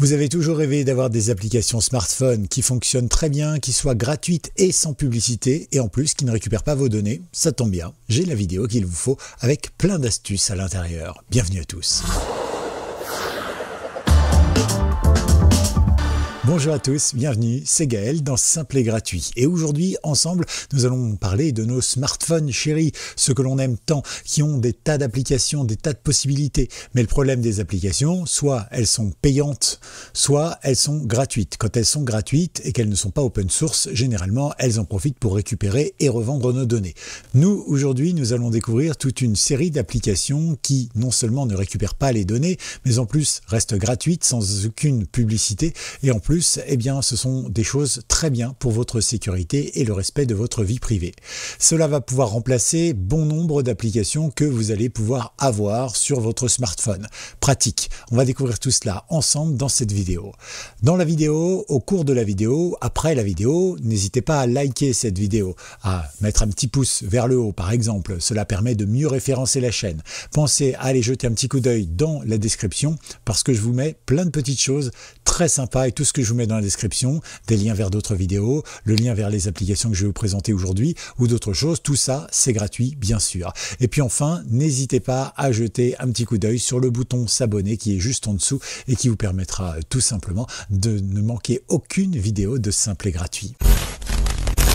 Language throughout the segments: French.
Vous avez toujours rêvé d'avoir des applications smartphone qui fonctionnent très bien, qui soient gratuites et sans publicité, et en plus qui ne récupèrent pas vos données Ça tombe bien, j'ai la vidéo qu'il vous faut avec plein d'astuces à l'intérieur. Bienvenue à tous. Bonjour à tous, bienvenue, c'est Gaël dans Simple et Gratuit. Et aujourd'hui, ensemble, nous allons parler de nos smartphones chéris, ceux que l'on aime tant, qui ont des tas d'applications, des tas de possibilités. Mais le problème des applications, soit elles sont payantes, soit elles sont gratuites. Quand elles sont gratuites et qu'elles ne sont pas open source, généralement, elles en profitent pour récupérer et revendre nos données. Nous, aujourd'hui, nous allons découvrir toute une série d'applications qui, non seulement ne récupèrent pas les données, mais en plus restent gratuites sans aucune publicité et en plus et eh bien, ce sont des choses très bien pour votre sécurité et le respect de votre vie privée. Cela va pouvoir remplacer bon nombre d'applications que vous allez pouvoir avoir sur votre smartphone. Pratique. On va découvrir tout cela ensemble dans cette vidéo. Dans la vidéo, au cours de la vidéo, après la vidéo, n'hésitez pas à liker cette vidéo, à mettre un petit pouce vers le haut par exemple. Cela permet de mieux référencer la chaîne. Pensez à aller jeter un petit coup d'œil dans la description parce que je vous mets plein de petites choses très sympas et tout ce que je je vous mets dans la description des liens vers d'autres vidéos, le lien vers les applications que je vais vous présenter aujourd'hui ou d'autres choses. Tout ça, c'est gratuit, bien sûr. Et puis enfin, n'hésitez pas à jeter un petit coup d'œil sur le bouton s'abonner qui est juste en dessous et qui vous permettra euh, tout simplement de ne manquer aucune vidéo de simple et gratuit.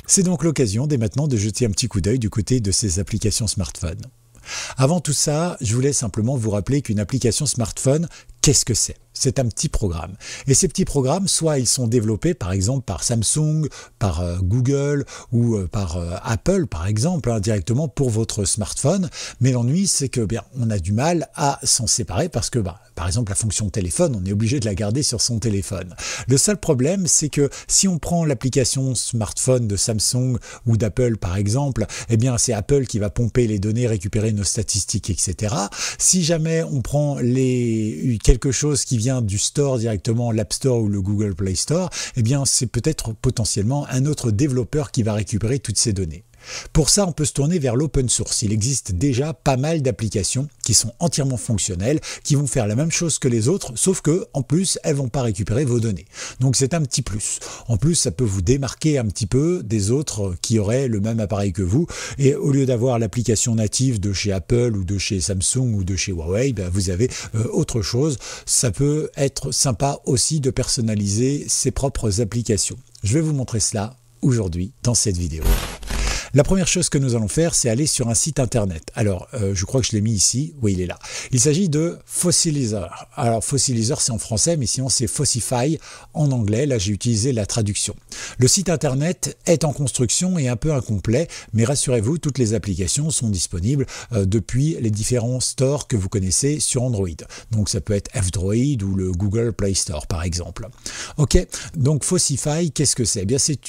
C'est donc l'occasion dès maintenant de jeter un petit coup d'œil du côté de ces applications smartphone. Avant tout ça, je voulais simplement vous rappeler qu'une application smartphone, Qu'est-ce que c'est C'est un petit programme. Et ces petits programmes, soit ils sont développés par exemple par Samsung, par euh, Google ou euh, par euh, Apple par exemple, hein, directement pour votre smartphone. Mais l'ennui, c'est que bien, on a du mal à s'en séparer parce que bah, par exemple la fonction téléphone, on est obligé de la garder sur son téléphone. Le seul problème, c'est que si on prend l'application smartphone de Samsung ou d'Apple par exemple, eh bien c'est Apple qui va pomper les données, récupérer nos statistiques, etc. Si jamais on prend les quelque chose qui vient du store directement, l'App Store ou le Google Play Store, eh bien c'est peut-être potentiellement un autre développeur qui va récupérer toutes ces données. Pour ça, on peut se tourner vers l'open source. Il existe déjà pas mal d'applications qui sont entièrement fonctionnelles, qui vont faire la même chose que les autres, sauf que, en plus, elles vont pas récupérer vos données. Donc c'est un petit plus. En plus, ça peut vous démarquer un petit peu des autres qui auraient le même appareil que vous. Et au lieu d'avoir l'application native de chez Apple ou de chez Samsung ou de chez Huawei, ben, vous avez euh, autre chose. Ça peut être sympa aussi de personnaliser ses propres applications. Je vais vous montrer cela aujourd'hui dans cette vidéo. La première chose que nous allons faire, c'est aller sur un site internet. Alors, euh, je crois que je l'ai mis ici. Oui, il est là. Il s'agit de Fossilizer. Alors, Fossilizer, c'est en français, mais sinon, c'est Fossify en anglais. Là, j'ai utilisé la traduction. Le site internet est en construction et un peu incomplet, mais rassurez-vous, toutes les applications sont disponibles euh, depuis les différents stores que vous connaissez sur Android. Donc, ça peut être F-Droid ou le Google Play Store, par exemple. OK, donc Fossify, qu'est-ce que c'est eh bien, c'est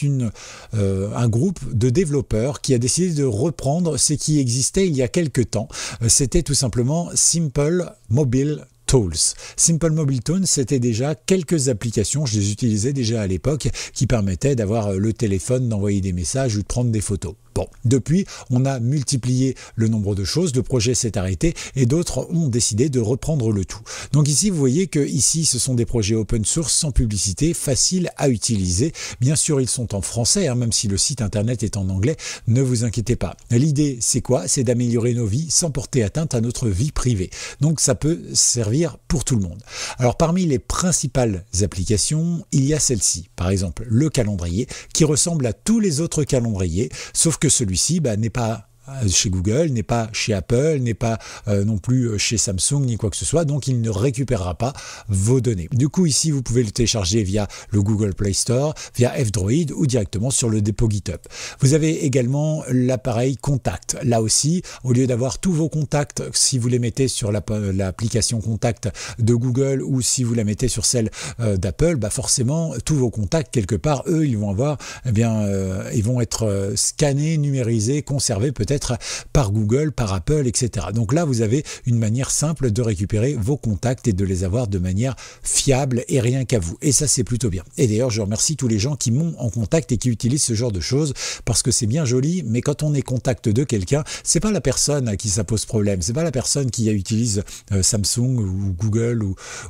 euh, un groupe de développeurs qui a décidé de reprendre ce qui existait il y a quelques temps. Euh, c'était tout simplement Simple Mobile Tools. Simple Mobile Tools, c'était déjà quelques applications, je les utilisais déjà à l'époque, qui permettaient d'avoir euh, le téléphone, d'envoyer des messages ou de prendre des photos. Bon, depuis, on a multiplié le nombre de choses, le projet s'est arrêté et d'autres ont décidé de reprendre le tout. Donc ici, vous voyez que ici, ce sont des projets open source sans publicité, faciles à utiliser. Bien sûr, ils sont en français, hein, même si le site internet est en anglais, ne vous inquiétez pas. L'idée, c'est quoi C'est d'améliorer nos vies sans porter atteinte à notre vie privée. Donc ça peut servir pour tout le monde. Alors parmi les principales applications, il y a celle-ci, par exemple le calendrier, qui ressemble à tous les autres calendriers, sauf que que celui-ci bah, n'est pas euh, chez Google, n'est pas chez Apple, n'est pas euh, non plus euh, chez Samsung, ni quoi que ce soit, donc il ne récupérera pas vos données. Du coup, ici, vous pouvez le télécharger via le Google Play Store, via F-Droid ou directement sur le dépôt GitHub. Vous avez également l'appareil Contact. Là aussi, au lieu d'avoir tous vos contacts, si vous les mettez sur l'application Contact de Google ou si vous la mettez sur celle d'Apple, bah forcément, tous vos contacts, quelque part, eux, ils vont avoir, eh bien, ils vont être scannés, numérisés, conservés peut-être par Google, par Apple, etc. Donc là, vous avez une manière simple de récupérer vos contacts et de les avoir de manière fiable et rien qu'à vous. Et ça, c'est plutôt bien. Et d'ailleurs, je remercie tous les gens qui m'ont en contact et qui utilisent ce genre de choses parce que c'est bien joli, mais quand on est contact de quelqu'un, c'est pas la personne à qui ça pose problème, c'est pas la personne qui utilise euh, Samsung ou Google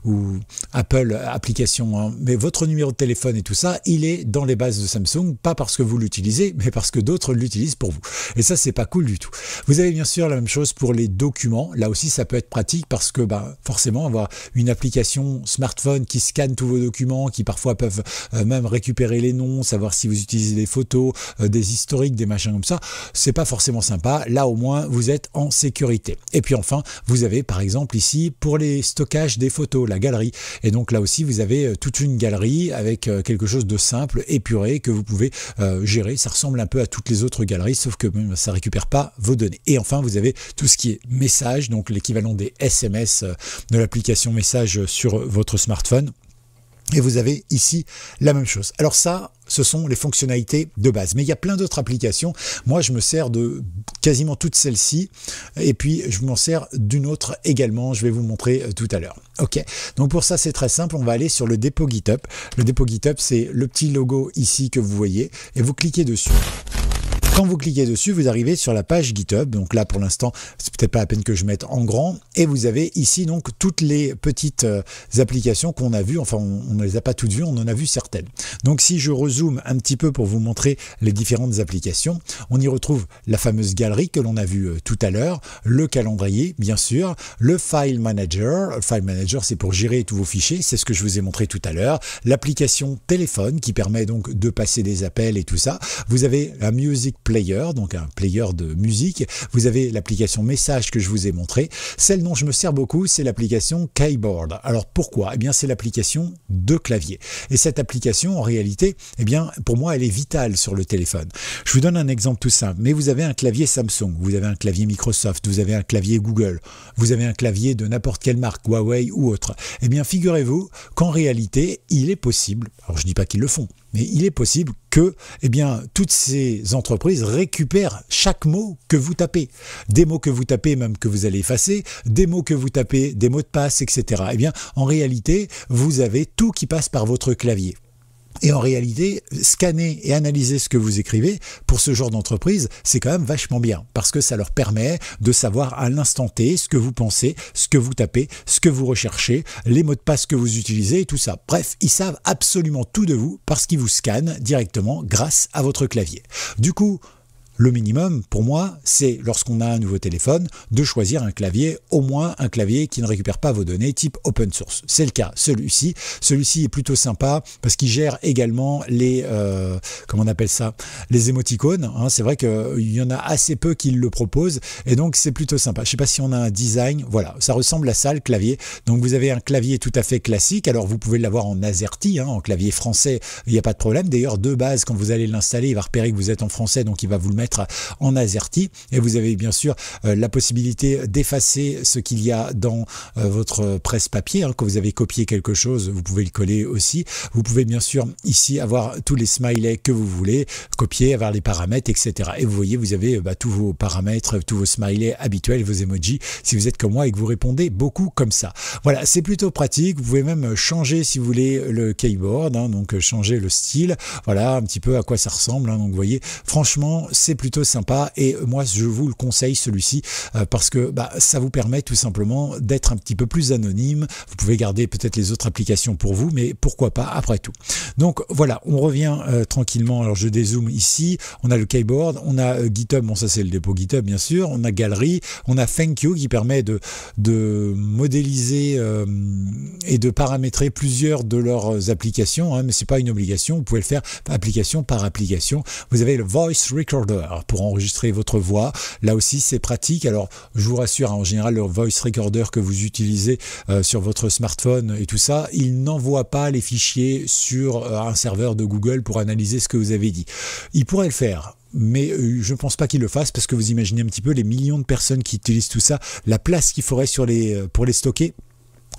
ou, Apple application, hein. mais votre numéro de téléphone et tout ça, il est dans les bases de Samsung, pas parce que vous l'utilisez, mais parce que d'autres l'utilisent pour vous. Et ça, c'est pas du tout. Vous avez bien sûr la même chose pour les documents. Là aussi, ça peut être pratique parce que bah, forcément, avoir une application smartphone qui scanne tous vos documents, qui parfois peuvent euh, même récupérer les noms, savoir si vous utilisez des photos, euh, des historiques, des machins comme ça, c'est pas forcément sympa. Là, au moins, vous êtes en sécurité. Et puis enfin, vous avez par exemple ici pour les stockages des photos, la galerie. Et donc là aussi, vous avez euh, toute une galerie avec quelque chose de simple, épuré, que vous pouvez gérer. Ça ressemble un peu à toutes les autres galeries, sauf que même ça récupère pas vos données. Et enfin, vous avez tout ce qui est message, donc l'équivalent des SMS euh, de l'application message sur votre smartphone. Et vous avez ici la même chose. Alors ça, ce sont les fonctionnalités de base. Mais il y a plein d'autres applications. Moi, je me sers de quasiment toutes celles-ci. Et puis, je m'en sers d'une autre également. Je vais vous montrer euh, tout à l'heure. OK. Donc pour ça, c'est très simple. On va aller sur le dépôt GitHub. Le dépôt GitHub, c'est le petit logo ici que vous voyez. Et vous cliquez dessus. Quand vous cliquez dessus, vous arrivez sur la page GitHub. Donc là, pour l'instant, c'est peut-être pas la peine que je mette en grand. Et vous avez ici donc toutes les petites euh, applications qu'on a vues. Enfin, on ne les a pas toutes vues, on en a vu certaines. Donc si je rezoome un petit peu pour vous montrer les différentes applications, on y retrouve la fameuse galerie que l'on a vue euh, tout à l'heure, le calendrier, bien sûr, le file manager. file manager, c'est pour gérer tous vos fichiers. C'est ce que je vous ai montré tout à l'heure. L'application téléphone qui permet donc de passer des appels et tout ça. Vous avez la music player, donc un player de musique. Vous avez l'application Message que je vous ai montré. Celle dont je me sers beaucoup, c'est l'application Keyboard. Alors pourquoi Eh bien, c'est l'application de clavier. Et cette application, en réalité, eh bien, pour moi, elle est vitale sur le téléphone. Je vous donne un exemple tout simple. Mais vous avez un clavier Samsung, vous avez un clavier Microsoft, vous avez un clavier Google, vous avez un clavier de n'importe quelle marque, Huawei ou autre. Eh bien, figurez-vous qu'en réalité, il est possible, alors je ne dis pas qu'ils le font, mais il est possible que eh bien, toutes ces entreprises récupèrent chaque mot que vous tapez. Des mots que vous tapez, même que vous allez effacer, des mots que vous tapez, des mots de passe, etc. Eh bien, en réalité, vous avez tout qui passe par votre clavier. Et en réalité, scanner et analyser ce que vous écrivez, pour ce genre d'entreprise, c'est quand même vachement bien, parce que ça leur permet de savoir à l'instant T ce que vous pensez, ce que vous tapez, ce que vous recherchez, les mots de passe que vous utilisez et tout ça. Bref, ils savent absolument tout de vous parce qu'ils vous scannent directement grâce à votre clavier. Du coup, le minimum, pour moi, c'est lorsqu'on a un nouveau téléphone, de choisir un clavier, au moins un clavier qui ne récupère pas vos données type open source. C'est le cas, celui-ci. Celui-ci est plutôt sympa parce qu'il gère également les, euh, comment on appelle ça, les émoticônes. Hein. c'est vrai qu'il y en a assez peu qui le propose et donc c'est plutôt sympa. Je ne sais pas si on a un design, voilà, ça ressemble à ça le clavier. Donc vous avez un clavier tout à fait classique. Alors vous pouvez l'avoir en AZERTY, hein, en clavier français, il n'y a pas de problème. D'ailleurs, de base, quand vous allez l'installer, il va repérer que vous êtes en français, donc il va vous le mettre en AZERTY. Et vous avez bien sûr euh, la possibilité d'effacer ce qu'il y a dans euh, votre presse papier. Hein, Quand vous avez copié quelque chose, vous pouvez le coller aussi. Vous pouvez bien sûr ici avoir tous les smileys que vous voulez, copier, avoir les paramètres, etc. Et vous voyez, vous avez euh, bah, tous vos paramètres, tous vos smileys habituels, vos emojis, si vous êtes comme moi et que vous répondez beaucoup comme ça. Voilà, c'est plutôt pratique. Vous pouvez même changer, si vous voulez, le keyboard, hein, donc changer le style. Voilà un petit peu à quoi ça ressemble. Hein. donc vous voyez, franchement, c'est plutôt sympa et moi je vous le conseille celui-ci euh, parce que bah, ça vous permet tout simplement d'être un petit peu plus anonyme. Vous pouvez garder peut-être les autres applications pour vous, mais pourquoi pas après tout. Donc voilà, on revient euh, tranquillement. Alors je dézoome ici. On a le keyboard, on a euh, GitHub, bon ça c'est le dépôt GitHub bien sûr. On a Galerie, on a Thank You qui permet de, de modéliser et de paramétrer plusieurs de leurs applications, hein, mais c'est pas une obligation. Vous pouvez le faire application par application. Vous avez le Voice Recorder pour enregistrer votre voix. Là aussi, c'est pratique. Alors, je vous rassure, hein, en général, le voice recorder que vous utilisez euh, sur votre smartphone et tout ça, il n'envoie pas les fichiers sur euh, un serveur de Google pour analyser ce que vous avez dit. Il pourrait le faire mais euh, je ne pense pas qu'il le fasse parce que vous imaginez un petit peu les millions de personnes qui utilisent tout ça, la place qu'il faudrait sur les, pour les stocker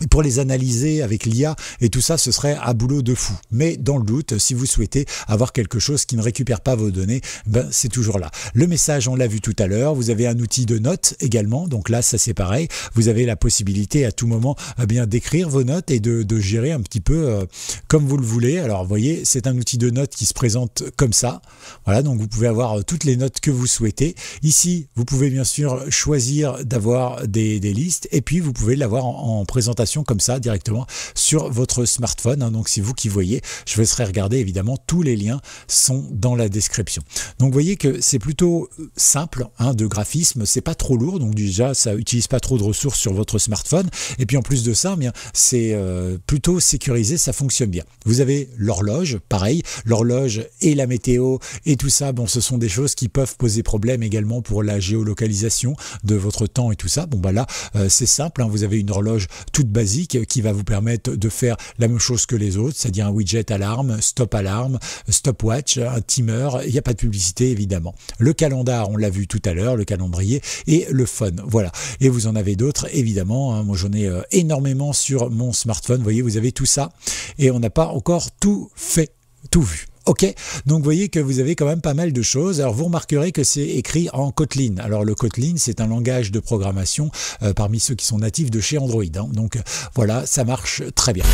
pour les analyser avec l'IA et tout ça, ce serait un boulot de fou. Mais dans le doute, si vous souhaitez avoir quelque chose qui ne récupère pas vos données, ben c'est toujours là. Le message, on l'a vu tout à l'heure. Vous avez un outil de notes également. Donc là, ça c'est pareil. Vous avez la possibilité à tout moment eh bien d'écrire vos notes et de, gérer un petit peu euh, comme vous le voulez. Alors vous voyez, c'est un outil de notes qui se présente comme ça. Voilà, donc vous pouvez avoir euh, toutes les notes que vous souhaitez. Ici, vous pouvez bien sûr choisir d'avoir des, listes et puis vous pouvez l'avoir en présentation comme ça directement sur votre smartphone. Hein. donc c'est vous qui voyez. Je vous serai regarder évidemment. Tous les liens sont dans la description. Donc vous voyez que c'est plutôt euh, simple un hein, de graphisme. C'est pas trop lourd. Donc déjà ça utilise pas trop de ressources sur votre smartphone. Et puis en plus de ça, eh bien c'est euh, plutôt sécurisé. Ça fonctionne bien. Vous avez l'horloge, pareil. L'horloge et la météo et tout ça. Bon, ce sont des choses qui peuvent poser problème également pour la géolocalisation de votre temps et tout ça. Bon bah là euh, c'est simple. Hein. vous avez une horloge toute basique qui va vous permettre de faire la même chose que les autres, c'est-à-dire un widget alarme, stop alarme, stopwatch, un timer, il n'y a pas de publicité évidemment. Le calendar, on l'a vu tout à l'heure, le calendrier et le phone, voilà. Et vous en avez d'autres évidemment, hein. moi j'en ai euh, énormément sur mon smartphone, vous voyez, vous avez tout ça et on n'a pas encore tout fait, tout vu. OK. Donc vous voyez que vous avez quand même pas mal de choses. Alors vous remarquerez que c'est écrit en Kotlin. Alors le Kotlin, c'est un langage de programmation euh, parmi ceux qui sont natifs de chez Android. Hein. Donc voilà, ça marche très bien.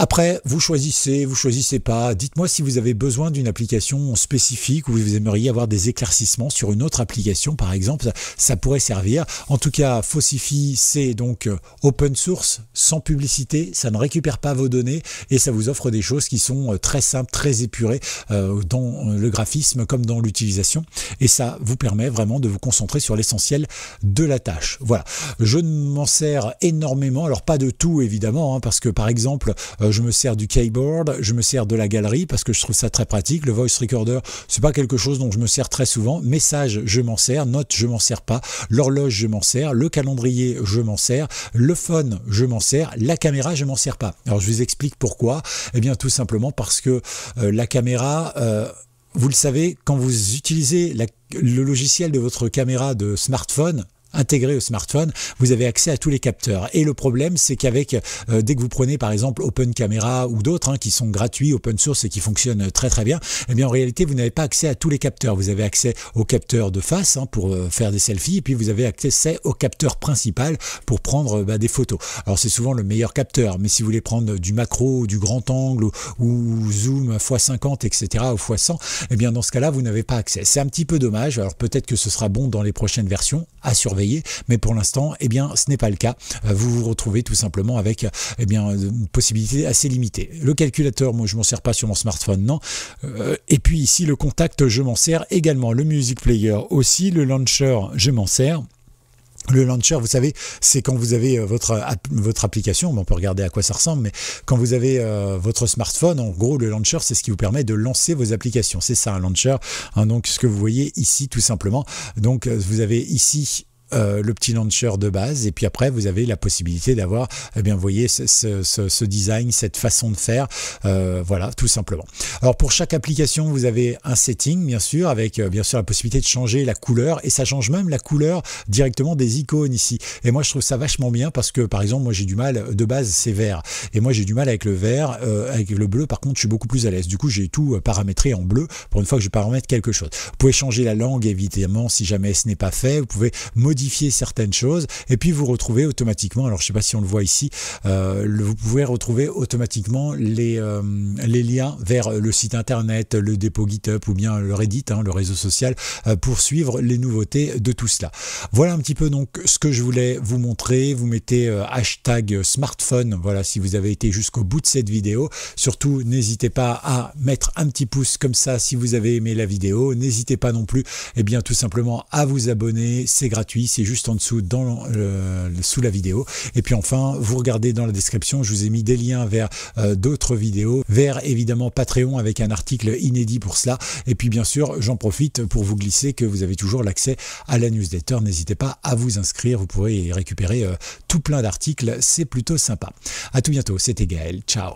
Après, vous choisissez, vous choisissez pas. Dites-moi si vous avez besoin d'une application spécifique ou vous aimeriez avoir des éclaircissements sur une autre application, par exemple. Ça, pourrait servir. En tout cas, Fossify, c'est donc euh, open source, sans publicité. Ça ne récupère pas vos données et ça vous offre des choses qui sont euh, très simples, très épurées euh, dans le graphisme comme dans l'utilisation. Et ça vous permet vraiment de vous concentrer sur l'essentiel de la tâche. Voilà. Je ne m'en sers énormément. Alors pas de tout évidemment, hein, parce que par exemple, euh, je me sers du keyboard, je me sers de la galerie parce que je trouve ça très pratique. Le voice recorder, c'est pas quelque chose dont je me sers très souvent. Message, je m'en sers. Note, je m'en sers pas. L'horloge, je m'en sers. Le calendrier, je m'en sers. Le phone, je m'en sers. La caméra, je m'en sers pas. Alors je vous explique pourquoi. Eh bien, tout simplement parce que euh, la caméra. Euh, vous le savez, quand vous utilisez le logiciel de votre caméra de smartphone, intégré au smartphone, vous avez accès à tous les capteurs. Et le problème, c'est qu'avec, euh, dès que vous prenez par exemple Open Camera ou d'autres hein, qui sont gratuits, open source et qui fonctionnent euh, très très bien, eh bien en réalité, vous n'avez pas accès à tous les capteurs. Vous avez accès aux capteurs de face hein, pour euh, faire des selfies, et puis vous avez accès au capteur principal pour prendre bah, des photos. Alors c'est souvent le meilleur capteur, mais si vous voulez prendre du macro, du grand angle ou, zoom x50, etc., ou x100, eh bien dans ce cas-là, vous n'avez pas accès. C'est un petit peu dommage. Alors peut-être que ce sera bon dans les prochaines versions, à surveiller mais pour l'instant, eh bien, ce n'est pas le cas. Euh, vous vous retrouvez tout simplement avec eh bien, une possibilité assez limitée. Le calculateur, moi, je m'en sers pas sur mon smartphone, non. Euh, et puis ici, le contact, je m'en sers également. Le music player aussi. Le launcher, je m'en sers. Le launcher, vous savez, c'est quand vous avez euh, votre, votre application, on peut regarder à quoi ça ressemble, mais quand vous avez votre smartphone, en gros, le launcher, c'est ce qui vous permet de lancer vos applications. C'est ça, un launcher. Hein, donc, ce que vous voyez ici, tout simplement. Donc, vous avez ici euh, le petit launcher de base et puis après vous avez la possibilité d'avoir eh bien voyez ce, design cette façon de faire euh, voilà tout simplement alors pour chaque application vous avez un setting bien sûr avec euh, bien sûr la possibilité de changer la couleur et ça change même la couleur directement des icônes ici et moi je trouve ça vachement bien parce que par exemple moi j'ai du mal de base c'est vert et moi j'ai du mal avec le vert euh, avec le bleu par contre je suis beaucoup plus à l'aise du coup j'ai tout paramétré en bleu pour une fois que je paramètre quelque chose vous pouvez changer la langue évidemment si jamais ce n'est pas fait vous pouvez modifier certaines choses et puis vous retrouvez automatiquement, alors je sais pas si on le voit ici, euh, vous pouvez retrouver automatiquement euh, les, liens vers le site internet, le dépôt GitHub ou bien le Reddit, hein, le réseau social, euh, pour suivre les nouveautés de tout cela. Voilà un petit peu donc ce que je voulais vous montrer. Vous mettez hashtag smartphone, voilà si vous avez été jusqu'au bout de cette vidéo. Surtout n'hésitez pas à mettre un petit pouce comme ça si vous avez aimé la vidéo. N'hésitez pas non plus, et eh bien tout simplement à vous abonner, c'est gratuit c'est juste en dessous, dans le, sous la vidéo. Et puis enfin, vous regardez dans la description, je vous ai mis des liens vers euh, d'autres vidéos, vers évidemment Patreon avec un article inédit pour cela. Et puis bien sûr, j'en profite pour vous glisser que vous avez toujours l'accès à la newsletter. N'hésitez pas à vous inscrire, vous pourrez y récupérer euh, tout plein d'articles, c'est plutôt sympa. À tout bientôt, c'était Gaël, ciao